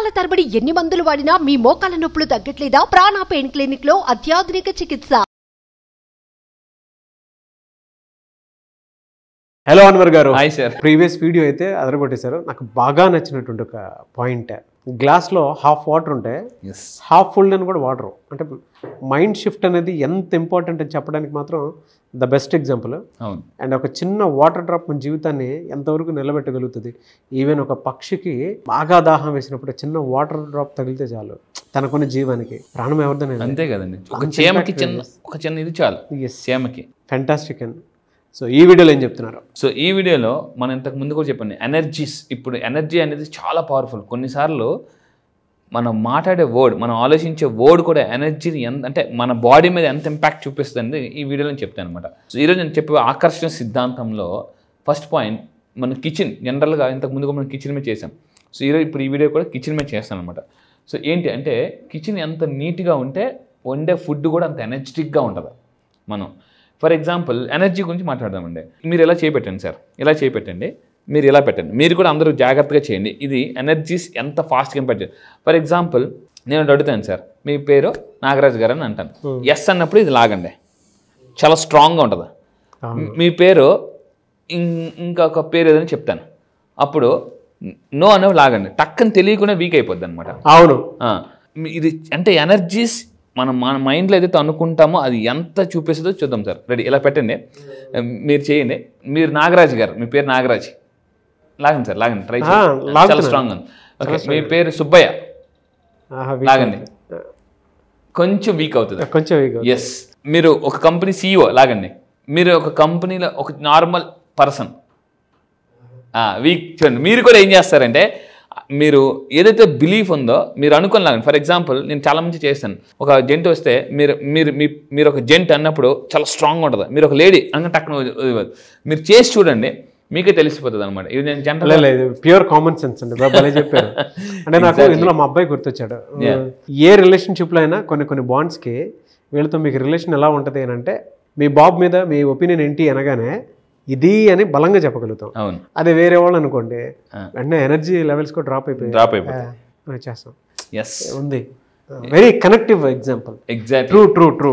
నెలల తరబడి ఎన్ని మందులు వాడినా మీ మోకాల నొప్పులు తగ్గట్లేదా ప్రాణ పెయిన్ క్లినిక్ లో అత్యాధునిక చికిత్స హలో అన్వర్ గారు హాయ్ సార్ ప్రీవియస్ వీడియో అయితే అదరగొట్టేశారు నాకు బాగా నచ్చినటువంటి ఒక పాయింట్ గ్లాస్లో హాఫ్ వాటర్ ఉంటే హాఫ్ ఫుల్ అని కూడా వాటర్ అంటే మైండ్ షిఫ్ట్ అనేది ఎంత ఇంపార్టెంట్ అని చెప్పడానికి మాత్రం ద బెస్ట్ ఎగ్జాంపుల్ అండ్ ఒక చిన్న వాటర్ డ్రాప్ మన జీవితాన్ని ఎంతవరకు నిలబెట్టగలుగుతుంది ఈవెన్ ఒక పక్షికి బాగా దాహం వేసినప్పుడు చిన్న వాటర్ డ్రాప్ తగిలితే చాలు తనకున్న జీవానికి ప్రాణం ఎవరిదని అంతే కదండి చిన్న ఇది చాలు ఫెంటాస్టిక్ అండి సో ఈ వీడియోలో ఏం చెప్తున్నారు సో ఈ వీడియోలో మనం ఇంతకు ముందు కూడా చెప్పండి ఎనర్జీస్ ఇప్పుడు ఎనర్జీ అనేది చాలా పవర్ఫుల్ కొన్నిసార్లు మనం మాట్లాడే వర్డ్ మనం ఆలోచించే వర్డ్ కూడా ఎనర్జీని ఎంత అంటే మన బాడీ మీద ఎంత ఇంపాక్ట్ చూపిస్తుంది ఈ వీడియోలో చెప్తాను అనమాట సో ఈరోజు నేను చెప్పే ఆకర్షణ సిద్ధాంతంలో ఫస్ట్ పాయింట్ మన కిచెన్ జనరల్గా ఇంతకు ముందు మనం కిచెన్ మీద చేసాం సో ఈరోజు ఇప్పుడు ఈ వీడియో కూడా కిచెన్ మీద చేస్తాను అనమాట సో ఏంటి అంటే కిచెన్ ఎంత నీట్గా ఉంటే వండే ఫుడ్ కూడా అంత ఎనర్జెటిక్గా ఉంటుంది మనం ఫర్ ఎగ్జాంపుల్ ఎనర్జీ గురించి మాట్లాడదామండి మీరు ఎలా చేపెట్టండి సార్ ఇలా చేపెట్టండి మీరు ఇలా పెట్టండి మీరు కూడా అందరూ జాగ్రత్తగా చేయండి ఇది ఎనర్జీస్ ఎంత ఫాస్ట్గా పెట్టండి ఫర్ ఎగ్జాంపుల్ నేను అడుగుతాను సార్ మీ పేరు నాగరాజ్ గారు అని అంటాను ఎస్ అన్నప్పుడు ఇది లాగండి చాలా స్ట్రాంగ్గా ఉంటుంది మీ పేరు ఇంకొక పేరు ఏదైనా చెప్తాను అప్పుడు నో అనేవి లాగండి టక్కని తెలియకుండా వీక్ అయిపోద్ది అనమాట అవును ఇది అంటే ఎనర్జీస్ మనం మన మైండ్లో ఏదైతే అనుకుంటామో అది ఎంత చూపిస్తుందో చూద్దాం సార్ రెడీ ఇలా పెట్టండి మీరు చేయండి మీరు నాగరాజ్ గారు మీ పేరు నాగరాజ్ లాగండి సార్ లాగండి ట్రై చాలా స్ట్రాంగ్ ఓకే మీ పేరు సుబ్బయ్య లాగండి కొంచెం వీక్ అవుతుంది కొంచెం వీక్ ఎస్ మీరు ఒక కంపెనీ సీఈఓ లాగండి మీరు ఒక కంపెనీలో ఒక నార్మల్ పర్సన్ వీక్ చూడండి మీరు కూడా ఏం చేస్తారంటే మీరు ఏదైతే బిలీఫ్ ఉందో మీరు అనుకోలేదు ఫర్ ఎగ్జాంపుల్ నేను చాలా మంచి చేస్తాను ఒక జెంట్ వస్తే మీరు మీరు మీ మీరు ఒక జెంట్ అన్నప్పుడు చాలా స్ట్రాంగ్ ఉంటుంది మీరు ఒక లేడీ అన్న టక్కన మీరు చేసి చూడండి మీకే తెలిసిపోతుంది అనమాట ఇది నేను జనరల్ లేదు ప్యూర్ కామన్ సెన్స్ అండి భలే చెప్పారు అంటే నాకు ఇందులో మా అబ్బాయి గుర్తొచ్చాడు ఏ రిలేషన్షిప్లో అయినా కొన్ని కొన్ని బాండ్స్కి వీళ్ళతో మీకు రిలేషన్ ఎలా ఉంటుంది అని అంటే మీ బాబు మీద మీ ఒపీనియన్ ఏంటి అనగానే ఇది అని బలంగా చెప్పగలుగుతాం అదే వేరే వాళ్ళు అనుకోండి వెంటనే ఎనర్జీ లెవెల్స్ కూడా డ్రాప్ అయిపోయి డ్రాప్ అయిపోయి చేస్తాం ఎస్ ఉంది very connective example exact true true true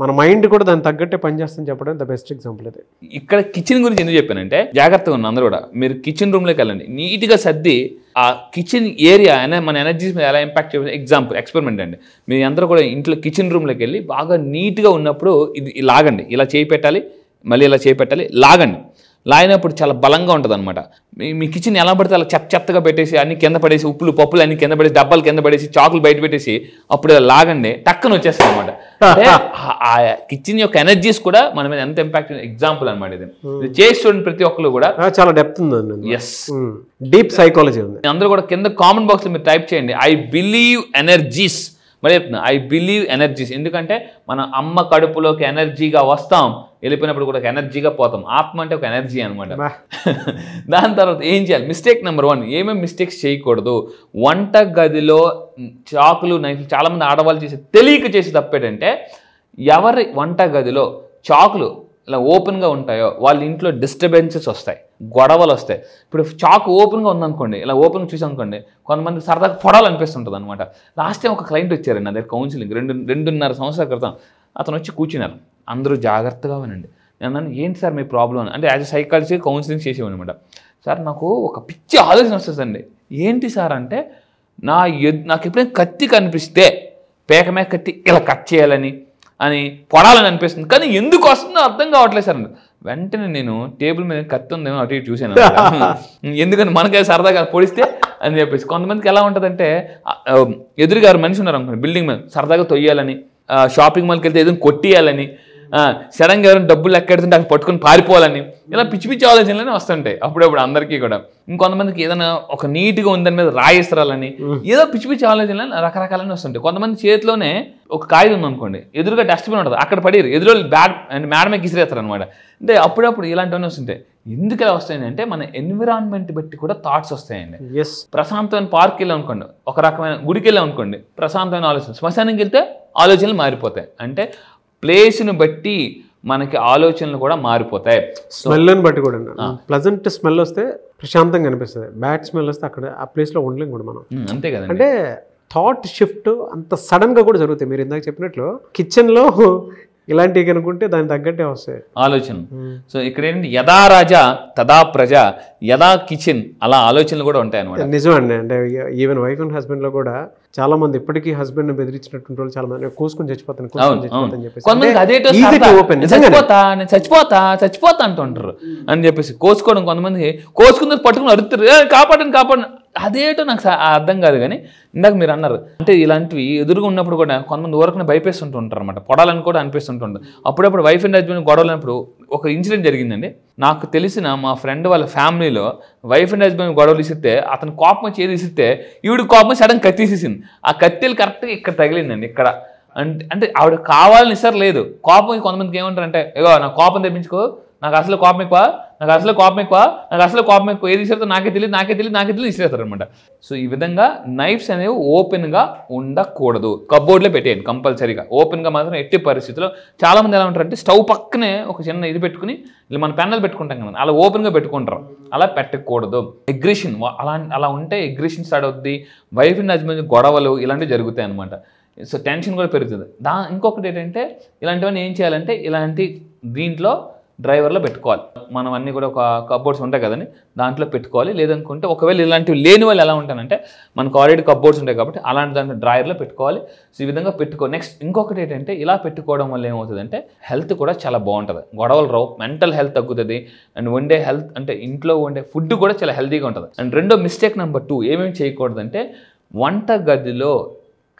మన మైండ్ కూడా దాని తగ్గట్టే పనిచేస్తుంది చెప్పడం ద బెస్ట్ ఎగ్జాంపుల్ ఇది ఇక్కడ కిచెన్ గురించి ఎందుకు చెప్పానంటే జాగ్రత్తగా ఉన్న అందరూ కూడా మీరు కిచెన్ రూమ్లోకి వెళ్ళండి నీట్గా సర్ది ఆ కిచెన్ ఏరియా మన ఎనర్జీస్ మీద ఎలా ఇంపాక్ట్ చేయాలి ఎగ్జాంపుల్ ఎక్స్పెరిమెంట్ అండి మీరు అందరూ కూడా ఇంట్లో కిచెన్ రూమ్లోకి వెళ్ళి బాగా నీట్గా ఉన్నప్పుడు ఇది లాగండి ఇలా చేయి పెట్టాలి మళ్ళీ ఇలా చేపెట్టాలి లాగండి లాగినప్పుడు చాలా బలంగా ఉంటుంది అనమాట మీ కిచెన్ ఎలా పడితే అలా చెత్త చెత్తగా పెట్టేసి అన్ని కింద పడేసి ఉప్పులు పప్పులు అన్ని కింద పడేసి డబ్బాలు కింద పడేసి చాకులు బయట పెట్టేసి అప్పుడు ఇలా లాగండి టక్కన వచ్చేస్తుంది అనమాట ఆ కిచెన్ యొక్క ఎనర్జీస్ కూడా మన మీద ఎంత ఇంపాక్ట్ ఎగ్జాంపుల్ అనమాట ఇది hmm. చేసి చూడండి ప్రతి ఒక్కరు కూడా చాలా డెప్త్ ఉంది ఎస్ డీప్ సైకాలజీ ఉంది అందరూ కూడా కింద కామెంట్ బాక్స్ మీరు టైప్ చేయండి ఐ బిలీవ్ ఎనర్జీస్ మరి చెప్తున్నా ఐ బిలీవ్ ఎనర్జీస్ ఎందుకంటే మనం అమ్మ కడుపులోకి ఎనర్జీగా వస్తాం వెళ్ళిపోయినప్పుడు కూడా ఒక ఎనర్జీగా పోతాం ఆత్మ అంటే ఒక ఎనర్జీ అనమాట దాని తర్వాత ఏం చేయాలి మిస్టేక్ నెంబర్ వన్ ఏమేమి మిస్టేక్స్ చేయకూడదు వంట గదిలో చాకులు నైఫ్లు చాలామంది ఆడవాళ్ళు చేసే తెలియక చేసి తప్పేటంటే ఎవరి వంట గదిలో చాకులు ఇలా ఓపెన్గా ఉంటాయో వాళ్ళ ఇంట్లో డిస్టర్బెన్సెస్ వస్తాయి గొడవలు వస్తాయి ఇప్పుడు చాక్ ఓపెన్గా ఉందనుకోండి ఇలా ఓపెన్ చూసానుకోండి కొంతమంది సరదాగా పొడాలనిపిస్తుంటుంది అనమాట లాస్ట్ టైం ఒక క్లయింట్ వచ్చారు నా దగ్గర కౌన్సిలింగ్ రెండు రెండున్నర సంవత్సరాల క్రితం అతను వచ్చి కూర్చున్నారు అందరూ జాగ్రత్తగా వినండి నేను అన్నాను ఏంటి సార్ మీ ప్రాబ్లం అంటే యాజ్ అ సైకాలజీ కౌన్సిలింగ్ అనమాట సార్ నాకు ఒక పిచ్చి ఆలోచన వస్తుందండి ఏంటి సార్ అంటే నా నాకు ఎప్పుడైనా కత్తి కనిపిస్తే పేకమే కత్తి ఇలా కట్ చేయాలని అని పొడాలని అనిపిస్తుంది కానీ ఎందుకు వస్తుందో అర్థం కావట్లేదు సార్ వెంటనే నేను టేబుల్ మీద కత్తి ఉందేమో అటు ఇటు చూశాను ఎందుకంటే మనకే సరదాగా పొడిస్తే అని చెప్పేసి కొంతమందికి ఎలా ఉంటుందంటే ఎదురుగారు మనిషి ఉన్నారు అనుకోండి బిల్డింగ్ మీద సరదాగా తొయ్యాలని షాపింగ్ మాల్కి వెళ్తే ఏదైనా కొట్టియాలని సడన్గా ఎవరైనా డబ్బులు ఎక్కడుతుంటే అక్కడ పట్టుకుని పారిపోవాలని ఇలా పిచ్చి పిచ్చి ఆలోచనలనే వస్తుంటాయి అప్పుడప్పుడు అందరికీ కూడా ఇంకొంతమందికి ఏదైనా ఒక నీట్గా ఉందని మీద రాయిస్తారాలని ఏదో పిచ్చి పిచ్చి ఆలోచనలు రకరకాలని వస్తుంటాయి కొంతమంది చేతిలోనే ఒక కాగితం ఉందనుకోండి ఎదురుగా డస్ట్బిన్ ఉంటుంది అక్కడ పడి ఎదురు బ్యాడ్ అండ్ మేడమే గిసిరేస్తారు అనమాట అంటే అప్పుడప్పుడు ఇలాంటివన్నీ వస్తుంటాయి ఎందుకు ఇలా వస్తాయండి అంటే మన ఎన్విరాన్మెంట్ బట్టి కూడా థాట్స్ వస్తాయండి ఎస్ ప్రశాంతమైన పార్క్ వెళ్ళాం అనుకోండి ఒక రకమైన గుడికి వెళ్ళాం అనుకోండి ప్రశాంతమైన ఆలోచన శ్మశానికి వెళ్తే ఆలోచనలు మారిపోతాయి అంటే ప్లేస్ని బట్టి మనకి ఆలోచనలు కూడా మారిపోతాయి స్మెల్ని బట్టి కూడా ప్లజెంట్ స్మెల్ వస్తే ప్రశాంతంగా అనిపిస్తుంది బ్యాడ్ స్మెల్ వస్తే అక్కడ ఆ ప్లేస్లో ఉండలేం కూడా మనం అంతే కదా అంటే థాట్ షిఫ్ట్ అంత సడన్గా కూడా జరుగుతాయి మీరు ఇందాక చెప్పినట్లు కిచెన్లో ఇలాంటివి కనుక్కుంటే దాని తగ్గట్టే వస్తాయి ఆలోచన సో ఇక్కడ ఏంటంటే యథా రాజా తదా ప్రజ యథా కిచెన్ అలా ఆలోచనలు కూడా ఉంటాయి అనమాట నిజమండి అంటే ఈవెన్ వైఫ్ అండ్ హస్బెండ్ లో కూడా చాలా మంది ఇప్పటికీ హస్బెండ్ బెదిరించినటువంటి వాళ్ళు చాలా మంది కోసుకుని చచ్చిపోతాను చచ్చిపోతాను చెప్పేసి చచ్చిపోతా చచ్చిపోతా చచ్చిపోతా అంటుంటారు అని చెప్పేసి కోసుకోవడం కొంతమంది కోసుకున్నది పట్టుకుని అడుగుతారు కాపాడండి కాపాడండి అదేటో నాకు అర్థం కాదు కానీ ఇందాక మీరు అన్నారు అంటే ఇలాంటివి ఎదురుగా ఉన్నప్పుడు కూడా కొంతమంది ఊరకునే భయపేస్తుంటుంటారు అనమాట పొడాలని కూడా అనిపిస్తుంటుంది అప్పుడప్పుడు వైఫ్ అండ్ హస్బెండ్ అన్నప్పుడు ఒక ఇన్సిడెంట్ జరిగిందండి నాకు తెలిసిన మా ఫ్రెండ్ వాళ్ళ ఫ్యామిలీలో వైఫ్ అండ్ హస్బెండ్ గొడవలు ఇస్తే అతను కోపం వచ్చి ఇస్తే ఈవిడ కోపం సడన్ కత్తిసేసింది ఆ కత్తిలు కరెక్ట్గా ఇక్కడ తగిలిందండి ఇక్కడ అంటే అంటే ఆవిడ కావాలని ఇస్తారు లేదు కోపం కొంతమందికి ఏమంటారంటే ఏదో నా కోపం తెప్పించుకో నాకు అసలు కోపం ఎక్కువ నాకు అసలు కోపం ఎక్కువ నాకు అసలు కోపం ఎక్కువ ఏది ఇస్తారో నాకే తెలియదు నాకే తెలియదు నాకే తెలియదు ఇస్తారు అనమాట సో ఈ విధంగా నైఫ్స్ అనేవి ఓపెన్గా ఉండకూడదు కబోర్డ్లో పెట్టేయండి కంపల్సరీగా ఓపెన్గా మాత్రం ఎట్టి పరిస్థితుల్లో చాలామంది ఎలా ఉంటారంటే స్టవ్ పక్కనే ఒక చిన్న ఇది పెట్టుకుని మన పెన్నలు పెట్టుకుంటాం కదా అలా ఓపెన్గా పెట్టుకుంటారు అలా పెట్టకూడదు ఎగ్రెషన్ అలా అలా ఉంటే ఎగ్రెషన్ స్టార్ట్ అవుతుంది వైఫ్ అండ్ హస్బెండ్ గొడవలు ఇలాంటివి జరుగుతాయి అనమాట సో టెన్షన్ కూడా పెరుగుతుంది దా ఇంకొకటి ఏంటంటే ఇలాంటివన్నీ ఏం చేయాలంటే ఇలాంటి దీంట్లో డ్రైవర్లో పెట్టుకోవాలి మనం అన్నీ కూడా ఒక కబ్బోర్డ్స్ ఉంటాయి కదండి దాంట్లో పెట్టుకోవాలి లేదనుకుంటే ఒకవేళ ఇలాంటివి లేని వాళ్ళు ఎలా ఉంటానంటే మనకు ఆల్రెడీ కబ్బోర్డ్స్ ఉంటాయి కాబట్టి అలాంటి దాంట్లో డ్రైవర్లో పెట్టుకోవాలి సో ఈ విధంగా పెట్టుకో నెక్స్ట్ ఇంకొకటి ఏంటంటే ఇలా పెట్టుకోవడం వల్ల ఏమవుతుందంటే హెల్త్ కూడా చాలా బాగుంటుంది గొడవలు రావు మెంటల్ హెల్త్ తగ్గుతుంది అండ్ వండే హెల్త్ అంటే ఇంట్లో వండే ఫుడ్ కూడా చాలా హెల్తీగా ఉంటుంది అండ్ రెండో మిస్టేక్ నెంబర్ టూ ఏమేమి చేయకూడదంటే వంట గదిలో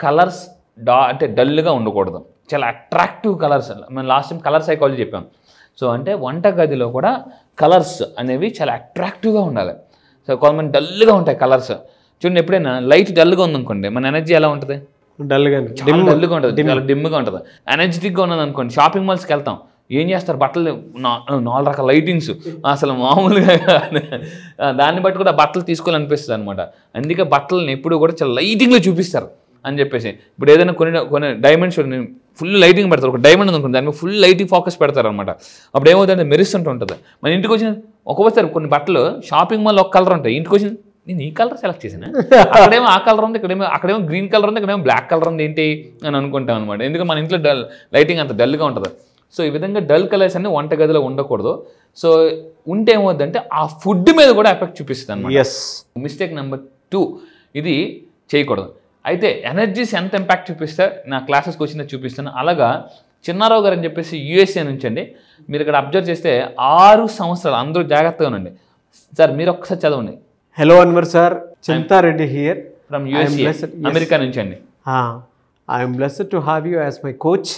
కలర్స్ డా అంటే డల్గా ఉండకూడదు చాలా అట్రాక్టివ్ కలర్స్ మనం లాస్ట్ టైం కలర్ సైకాలజీ చెప్పాం సో అంటే వంటగదిలో కూడా కలర్స్ అనేవి చాలా అట్రాక్టివ్గా ఉండాలి సో కొంతమంది డల్గా ఉంటాయి కలర్స్ చూడండి ఎప్పుడైనా లైట్ డల్గా ఉందనుకోండి మన ఎనర్జీ ఎలా ఉంటుంది డల్గా డిమ్ డల్గా ఉంటుంది చాలా డిమ్గా ఉంటుంది ఎనర్జెటిక్గా ఉన్నది అనుకోండి షాపింగ్ మాల్స్కి వెళ్తాం ఏం చేస్తారు బట్టలు నాలుగు రకాల లైటింగ్స్ అసలు మామూలుగా దాన్ని బట్టి కూడా బట్టలు తీసుకోవాలనిపిస్తుంది అనమాట అందుకే బట్టలను ఎప్పుడు కూడా చాలా లైటింగ్లో చూపిస్తారు అని చెప్పేసి ఇప్పుడు ఏదైనా కొన్ని కొన్ని డైమండ్స్ ఫుల్ లైటింగ్ పెడతారు ఒక డైమండ్ అనుకుంటుంది దాని మీద ఫుల్ లైటింగ్ ఫోకస్ పెడతారు అనమాట అప్పుడు ఏమవుతుందంటే మెరుస్తుంటూ ఉంటుంది మన ఇంటికి వచ్చిన ఒక్కొక్కసారి కొన్ని బట్టలు షాపింగ్ మాల్ ఒక కలర్ ఉంటాయి ఇంటికి వచ్చిన నేను ఈ కలర్ సెలెక్ట్ చేసాను అక్కడేమో ఆ కలర్ ఉంది ఇక్కడేమో అక్కడేమో గ్రీన్ కలర్ ఉంది ఇక్కడేమో బ్లాక్ కలర్ ఉంది ఏంటి అని అనుకుంటాం అనమాట ఎందుకంటే మన ఇంట్లో డల్ లైటింగ్ అంత డల్గా ఉంటుంది సో ఈ విధంగా డల్ కలర్స్ అన్ని వంట గదిలో ఉండకూడదు సో ఉంటే ఏమవుద్దంటే ఆ ఫుడ్ మీద కూడా ఎఫెక్ట్ చూపిస్తుంది అనమాట మిస్టేక్ నెంబర్ టూ ఇది చేయకూడదు అయితే ఎనర్జీస్ ఎంత ఇంపాక్ట్ చూపిస్తే నా క్లాసెస్కి వచ్చిందో చూపిస్తాను అలాగా చిన్నారావు గారు అని చెప్పేసి యుఎస్ఏ నుంచి అండి మీరు ఇక్కడ అబ్జర్వ్ చేస్తే ఆరు సంవత్సరాలు అందరూ జాగ్రత్తగా ఉండండి సార్ మీరు ఒక్కసారి చదవండి hello Anwar sir Chintareddy here from US America నుంచి అండి I'm blessed to have you as my coach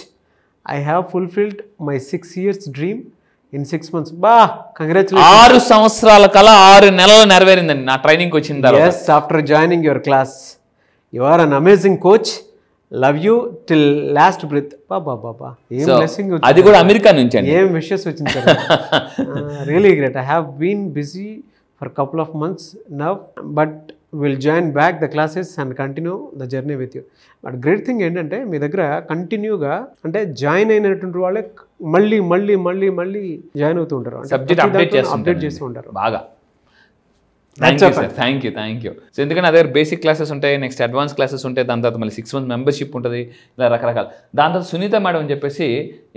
I have fulfilled my six years dream in six months బా కంగ్రాచులేషన్ ఆరు సంవత్సరాల కల ఆరు నెలలు నెరవేరిందండి నా ట్రైనింగ్ వచ్చింది తర్వాత after joining your class you are an amazing coach love you till last breath బాబా బాబా ఏం బ్లెస్సింగ్ అది కూడా అమెరికా నుంచి ఏం వచ్చింది really great I have been busy for couple of months now but will join back the classes and continue the journey with you but great thing ఏంటంటే మీ దగ్గర కంటిన్యూగా అంటే జాయిన్ అయినటువంటి వాళ్ళే మళ్ళీ మళ్ళీ మళ్ళీ మళ్ళీ జాయిన్ అవుతూ ఉంటారు అప్డేట్ చేస్తూ ఉంటారు బాగా thank you thank you thank you so ఎందుకంటే నా దగ్గర బేసిక్ క్లాసెస్ ఉంటాయి నెక్స్ట్ అడ్వాన్స్ క్లాసెస్ ఉంటాయి దాని తర్వాత మళ్ళీ సిక్స్ మంత్ మెంబర్షిప్ ఉంటుంది ఇలా రకరకాల దాని తర్వాత సునీత మేడం అని చెప్పేసి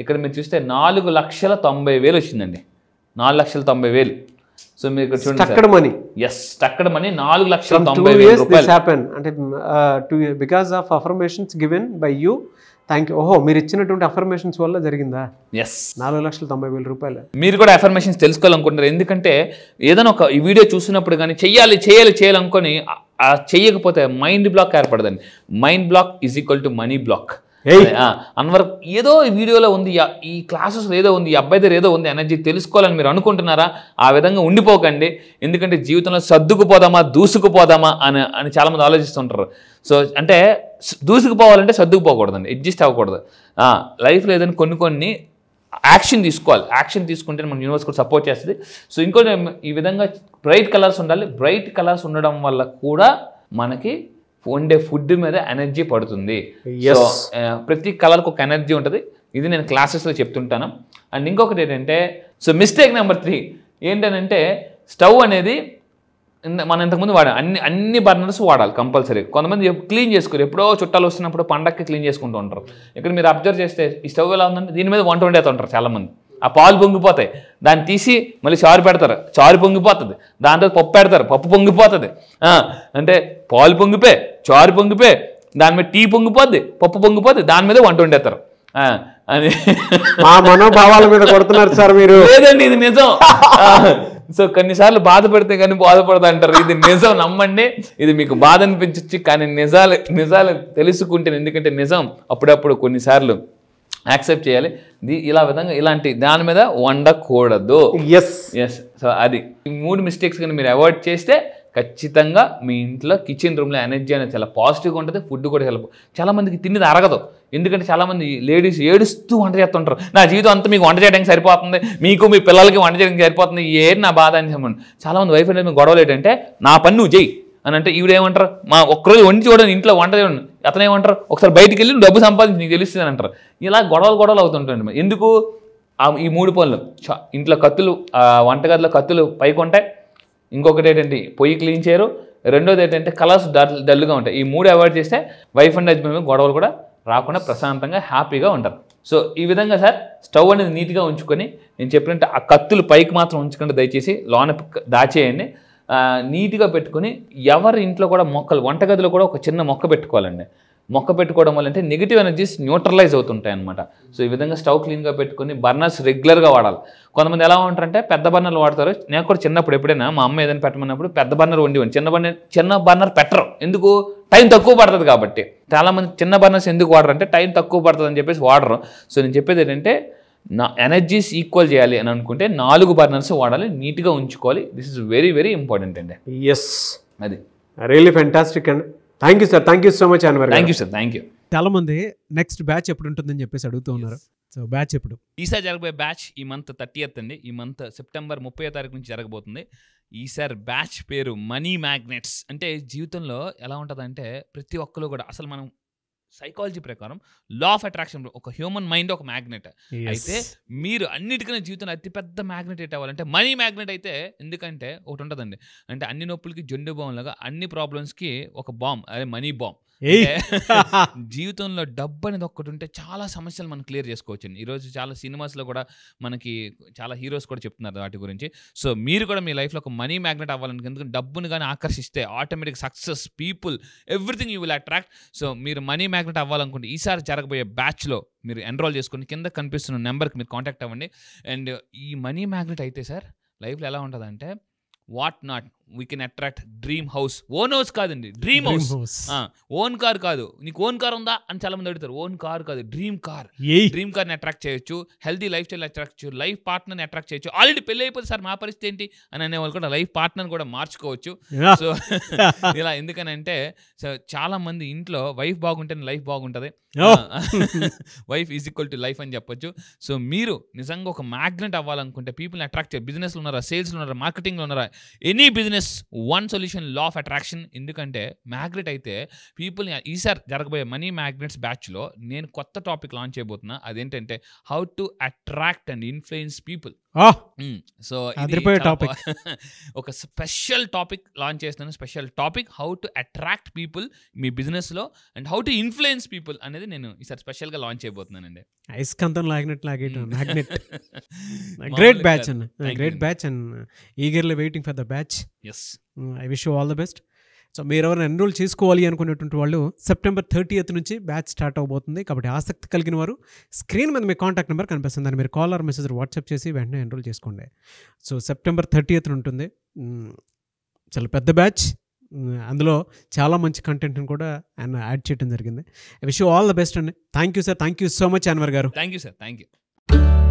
ఇక్కడ మీరు చూస్తే నాలుగు లక్షల తొంభై వేలు వచ్చిందండి నాలుగు లక్షల తొంభై వేలు సో మీరు ఇక్కడ చూడండి మనీ ఎస్ అక్కడ మనీ నాలుగు లక్షల తొంభై వేలు రూపాయలు అంటే too because of affirmations given by you thank you ఓహో మీరు ఇచ్చినటువంటి అఫర్మేషన్స్ వల్ల జరిగిందా ఎస్ నాలుగు లక్షల తొంభై వేల రూపాయలు మీరు కూడా అఫర్మేషన్స్ తెలుసుకోవాలనుకుంటున్నారు ఎందుకంటే ఏదైనా ఒక ఈ వీడియో చూసినప్పుడు కానీ చెయ్యాలి చేయాలి చేయాలనుకొని చేయకపోతే మైండ్ బ్లాక్ ఏర్పడదండి mind block is equal to money block Anwar ఏదో ఈ వీడియోలో ఉంది ఈ క్లాసెస్ ఏదో ఉంది ఈ అబ్బాయి దగ్గర ఏదో ఉంది ఎనర్జీ తెలుసుకోవాలని మీరు అనుకుంటున్నారా ఆ విధంగా ఉండిపోకండి ఎందుకంటే జీవితంలో సర్దుకుపోదామా దూసుకుపోదామా అని అని చాలామంది ఆలోచిస్తుంటారు సో అంటే దూసుకుపోవాలంటే సర్దుకుపోకూడదండి అడ్జస్ట్ అవ్వకూడదు లైఫ్లో ఏదైనా కొన్ని కొన్ని యాక్షన్ తీసుకోవాలి యాక్షన్ తీసుకుంటే మన యూనివర్స్ కూడా సపోర్ట్ చేస్తుంది సో ఇంకోటి ఈ విధంగా బ్రైట్ కలర్స్ ఉండాలి బ్రైట్ కలర్స్ ఉండడం వల్ల కూడా మనకి వండే ఫుడ్ మీద ఎనర్జీ పడుతుంది సో ప్రతి కలర్కి ఒక ఎనర్జీ ఉంటుంది ఇది నేను క్లాసెస్లో చెప్తుంటాను అండ్ ఇంకొకటి ఏంటంటే సో మిస్టేక్ నెంబర్ త్రీ ఏంటంటే స్టవ్ అనేది మనం ఇంతకుముందు వాడాలి అన్ని అన్ని బర్నర్స్ వాడాలి కంపల్సరీ కొంతమంది క్లీన్ చేసుకోరు ఎప్పుడో చుట్టాలు వస్తున్నప్పుడు పండక్కి క్లీన్ చేసుకుంటూ ఉంటారు ఇక్కడ మీరు అబ్జర్వ్ చేస్తే ఈ స్టవ్ ఎలా ఉందంటే దీని మీద వంట వండేస్తుంటారు చాలామంది ఆ పాలు పొంగిపోతాయి దాన్ని తీసి మళ్ళీ చారు పెడతారు చారు పొంగిపోతుంది తర్వాత పప్పు పెడతారు పప్పు పొంగిపోతుంది అంటే పాలు పొంగిపే చారు పొంగిపే దాని మీద టీ పొంగిపోద్ది పప్పు పొంగిపోద్ది దాని మీద వంట వండేస్తారు అని మనోభావాల మీద కొడుతున్నారు సార్ మీరు లేదండి ఇది నిజం సో కొన్నిసార్లు బాధపడితే కానీ బాధపడదు అంటారు ఇది నిజం నమ్మండి ఇది మీకు బాధ అనిపించచ్చు కానీ నిజాలు నిజాలు తెలుసుకుంటే ఎందుకంటే నిజం అప్పుడప్పుడు కొన్నిసార్లు యాక్సెప్ట్ చేయాలి ఇలా విధంగా ఇలాంటి దాని మీద వండకూడదు ఎస్ ఎస్ సో అది ఈ మూడు మిస్టేక్స్ కానీ మీరు అవాయిడ్ చేస్తే ఖచ్చితంగా మీ ఇంట్లో కిచెన్ రూమ్లో ఎనర్జీ అనేది చాలా పాజిటివ్గా ఉంటుంది ఫుడ్ కూడా చాలా చాలామందికి తిండి అరగదు ఎందుకంటే చాలామంది లేడీస్ ఏడుస్తూ వంట చేస్తుంటారు నా జీవితం అంతా మీకు వంట చేయడానికి సరిపోతుంది మీకు మీ పిల్లలకి వంట చేయడానికి సరిపోతుంది ఏ నా బాధ అని చెప్పండి చాలామంది వైఫ్ అనేది మీకు గొడవలు ఏంటంటే నా పని నువ్వు చేయి అని అంటే ఈవిడేమంటారు మా ఒక్కరోజు వండి చూడండి ఇంట్లో వంట చేయండి అతను ఏమంటారు ఒకసారి బయటికి వెళ్ళి డబ్బు సంపాదించి నీకు తెలుస్తుంది అని అంటారు ఇలా గొడవలు గొడవలు అవుతుంటాయి ఎందుకు ఈ మూడు పనులు ఇంట్లో కత్తులు వంటగదిలో కత్తులు పైకి ఉంటాయి ఇంకొకటి ఏంటంటే పొయ్యి క్లీన్ చేయరు రెండోది ఏంటంటే కలర్స్ డల్ డల్గా ఉంటాయి ఈ మూడు అవాయిడ్ చేస్తే వైఫ్ అండ్ హస్బెండ్ గొడవలు కూడా రాకుండా ప్రశాంతంగా హ్యాపీగా ఉంటారు సో ఈ విధంగా సార్ స్టవ్ అనేది నీట్గా ఉంచుకొని నేను చెప్పినట్టు ఆ కత్తులు పైకి మాత్రం ఉంచకుండా దయచేసి లోన దాచేయండి నీట్గా పెట్టుకుని ఎవరి ఇంట్లో కూడా మొక్కలు వంటగదిలో కూడా ఒక చిన్న మొక్క పెట్టుకోవాలండి మొక్క పెట్టుకోవడం వల్ల అంటే నెగిటివ్ ఎనర్జీస్ న్యూట్రలైజ్ అవుతుంటాయి అనమాట సో ఈ విధంగా స్టవ్ క్లీన్గా పెట్టుకుని బర్నర్స్ రెగ్యులర్గా వాడాలి కొంతమంది ఎలా ఉంటారంటే పెద్ద బర్నర్లు వాడతారు నేను కూడా చిన్నప్పుడు ఎప్పుడైనా మా అమ్మ ఏదైనా పెట్టమన్నప్పుడు పెద్ద బర్నర్ వండి చిన్న బర్నర్ చిన్న బర్నర్ పెట్టరు ఎందుకు టైం తక్కువ పడుతుంది కాబట్టి చాలామంది చిన్న బర్నర్స్ ఎందుకు వాడరు అంటే టైం తక్కువ పడుతుంది అని చెప్పేసి వాడరు సో నేను చెప్పేది ఏంటంటే నా ఎనర్జీస్ ఈక్వల్ చేయాలి అని అనుకుంటే నాలుగు బర్నర్స్ వాడాలి నీట్గా ఉంచుకోవాలి this is very very important అండి ఎస్ అది రియలీ ఫెంటాస్టిక్ అండి thank you sir thank you so much అనివారు thank you sir thank you చాలా మంది నెక్స్ట్ బ్యాచ్ ఎప్పుడు ఉంటుందని చెప్పేసి అడుగుతూ ఉన్నారు సో బ్యాచ్ ఎప్పుడు ఈసారి జరగబోయే బ్యాచ్ ఈ మంత్ థర్టీయత్ అండి ఈ మంత్ సెప్టెంబర్ ముప్పై తారీఖు నుంచి జరగబోతుంది ఈసారి బ్యాచ్ పేరు మనీ మ్యాగ్నెట్స్ అంటే జీవితంలో ఎలా ఉంటుందంటే ప్రతి ఒక్కరు కూడా అసలు మనం సైకాలజీ ప్రకారం లా ఆఫ్ అట్రాక్షన్ ఒక హ్యూమన్ మైండ్ ఒక మ్యాగ్నెట్ అయితే మీరు అన్నిటికన్నా జీవితంలో అతిపెద్ద మ్యాగ్నెట్ ఎట్ అవ్వాలంటే మనీ మ్యాగ్నెట్ అయితే ఎందుకంటే ఒకటి ఉంటుందండి అంటే అన్ని నొప్పులకి జెండు బాంబ్ లాగా అన్ని ప్రాబ్లమ్స్కి ఒక బాంబ్ అదే మనీ బాంబ్ జీవితంలో డబ్బు అనేది ఒక్కటి ఉంటే చాలా సమస్యలు మనం క్లియర్ చేసుకోవచ్చు ఈరోజు చాలా సినిమాస్లో కూడా మనకి చాలా హీరోస్ కూడా చెప్తున్నారు వాటి గురించి సో మీరు కూడా మీ లైఫ్లో ఒక మనీ మ్యాగ్నెట్ అవ్వాలని ఎందుకంటే డబ్బును కానీ ఆకర్షిస్తే automatic success people everything you will attract so మీరు మనీ మ్యాగ్నెట్ అవ్వాలనుకుంటే ఈసారి జరగబోయే బ్యాచ్లో మీరు ఎన్రోల్ చేసుకుని కింద కనిపిస్తున్న నెంబర్కి మీరు కాంటాక్ట్ అవ్వండి అండ్ ఈ మనీ మ్యాగ్నెట్ అయితే సార్ లైఫ్లో ఎలా ఉంటుందంటే what not we can attract dream house own house కాదండి డ్రీమ్ హౌస్ ఓన్ కార్ కాదు నీకు ఓన్ కార్ ఉందా అని చాలా మంది అడుగుతారు ఓన్ కార్ కాదు డ్రీమ్ కార్ డ్రీమ్ కార్ని అట్రాక్ట్ చేయొచ్చు హెల్దీ లైఫ్ స్టైల్ అట్రాక్ట్ చేయొచ్చు లైఫ్ పార్ట్నర్ని అట్రాక్ట్ చేయొచ్చు ఆల్రెడీ పెళ్లి అయిపోతే సార్ మా పరిస్థితి ఏంటి అని వాళ్ళు కూడా లైఫ్ పార్ట్నర్ కూడా మార్చుకోవచ్చు సో ఇలా ఎందుకనంటే సో చాలా మంది ఇంట్లో వైఫ్ బాగుంటే లైఫ్ బాగుంటుంది wife is equal to life అని చెప్పొచ్చు సో మీరు నిజంగా ఒక మ్యాగ్నెట్ అవ్వాలనుకుంటే పీపుల్ని అట్రాక్ట్ చేయ బిజినెస్లో ఉన్నారా సేల్స్లో ఉన్నారా మార్కెటింగ్లో ఉన్నారా any business is one solution law of attraction ఎందుకంటే మ్యాగ్నెట్ అయితే పీపుల్ ఈసారి జరగబోయే మనీ మ్యాగ్నెట్స్ బ్యాచ్లో నేను కొత్త టాపిక్ లాంచ్ చేయబోతున్నా అదేంటంటే how to attract and influence people so topic ఒక స్పెషల్ టాపిక్ లాంచ్ చేస్తున్నాను special topic how to attract people మీ బిజినెస్ లో and how to influence people అనేది నేను ఈసారి స్పెషల్గా లాంచ్ అయిపోతున్నానండి ఐస్కాంతం లాగినట్టు లాగేట magnet great batch and great batch and eagerly waiting for the batch yes I wish you all the best so మీరు ఎవరైనా ఎన్రోల్ చేసుకోవాలి అనుకునేటువంటి వాళ్ళు సెప్టెంబర్ థర్టీఎత్ నుంచి బ్యాచ్ స్టార్ట్ అవబోతుంది కాబట్టి ఆసక్తి కలిగిన వారు స్క్రీన్ మీద మీ కాంటాక్ట్ నెంబర్ కనిపిస్తుంది దాన్ని మీరు కాల్ ఆర్ మెసేజ్ వాట్సాప్ చేసి వెంటనే ఎన్రోల్ చేసుకోండి సో సెప్టెంబర్ థర్టీఎత్ ఉంటుంది చాలా పెద్ద బ్యాచ్ అందులో చాలా మంచి కంటెంట్ని కూడా ఆయన యాడ్ చేయడం జరిగింది విష్ ఆల్ ద బెస్ట్ అండి thank you sir thank you so much Anwar గారు thank you sir thank you